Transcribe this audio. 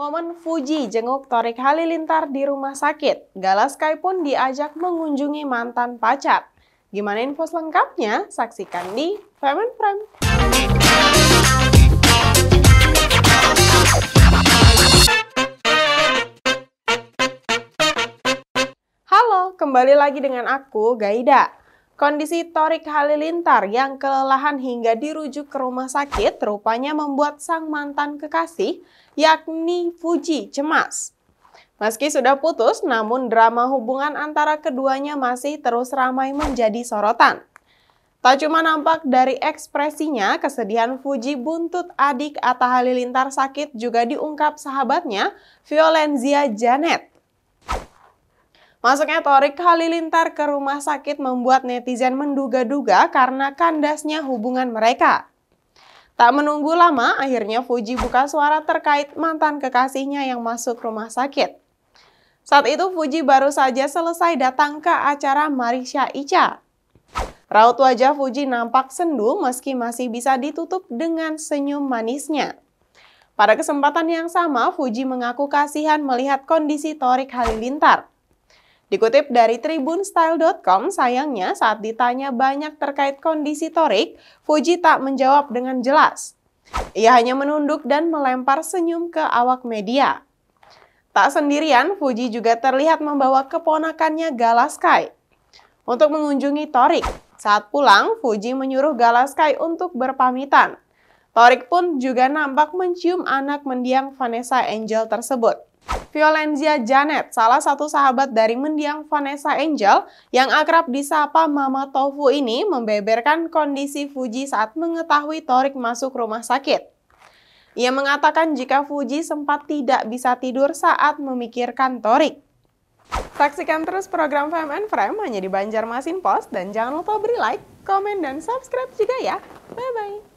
Momen Fuji jenguk Torik Halilintar di rumah sakit, Gala Sky pun diajak mengunjungi mantan pacar. Gimana info selengkapnya? Saksikan di Femen Frame. Halo, kembali lagi dengan aku Gaida. Kondisi Torik Halilintar yang kelelahan hingga dirujuk ke rumah sakit rupanya membuat sang mantan kekasih yakni Fuji cemas. Meski sudah putus, namun drama hubungan antara keduanya masih terus ramai menjadi sorotan. Tak cuma nampak dari ekspresinya, kesedihan Fuji buntut adik Atta Halilintar sakit juga diungkap sahabatnya, Violenzia Janet. Masuknya Torik Halilintar ke rumah sakit membuat netizen menduga-duga karena kandasnya hubungan mereka. Tak menunggu lama, akhirnya Fuji buka suara terkait mantan kekasihnya yang masuk rumah sakit. Saat itu Fuji baru saja selesai datang ke acara Marisha Ica. Raut wajah Fuji nampak sendu meski masih bisa ditutup dengan senyum manisnya. Pada kesempatan yang sama, Fuji mengaku kasihan melihat kondisi Torik Halilintar. Dikutip dari tribunstyle.com, sayangnya saat ditanya banyak terkait kondisi Torik, Fuji tak menjawab dengan jelas. Ia hanya menunduk dan melempar senyum ke awak media. Tak sendirian, Fuji juga terlihat membawa keponakannya Galaskai untuk mengunjungi Torik. Saat pulang, Fuji menyuruh Galaskai untuk berpamitan. Torik pun juga nampak mencium anak mendiang Vanessa Angel tersebut. Violenzia Janet, salah satu sahabat dari mendiang Vanessa Angel yang akrab disapa Mama Tofu ini membeberkan kondisi Fuji saat mengetahui Torik masuk rumah sakit. Ia mengatakan jika Fuji sempat tidak bisa tidur saat memikirkan Torik. Saksikan terus program and Frame hanya di Banjarmasin Post dan jangan lupa beri like, komen, dan subscribe juga ya. Bye-bye.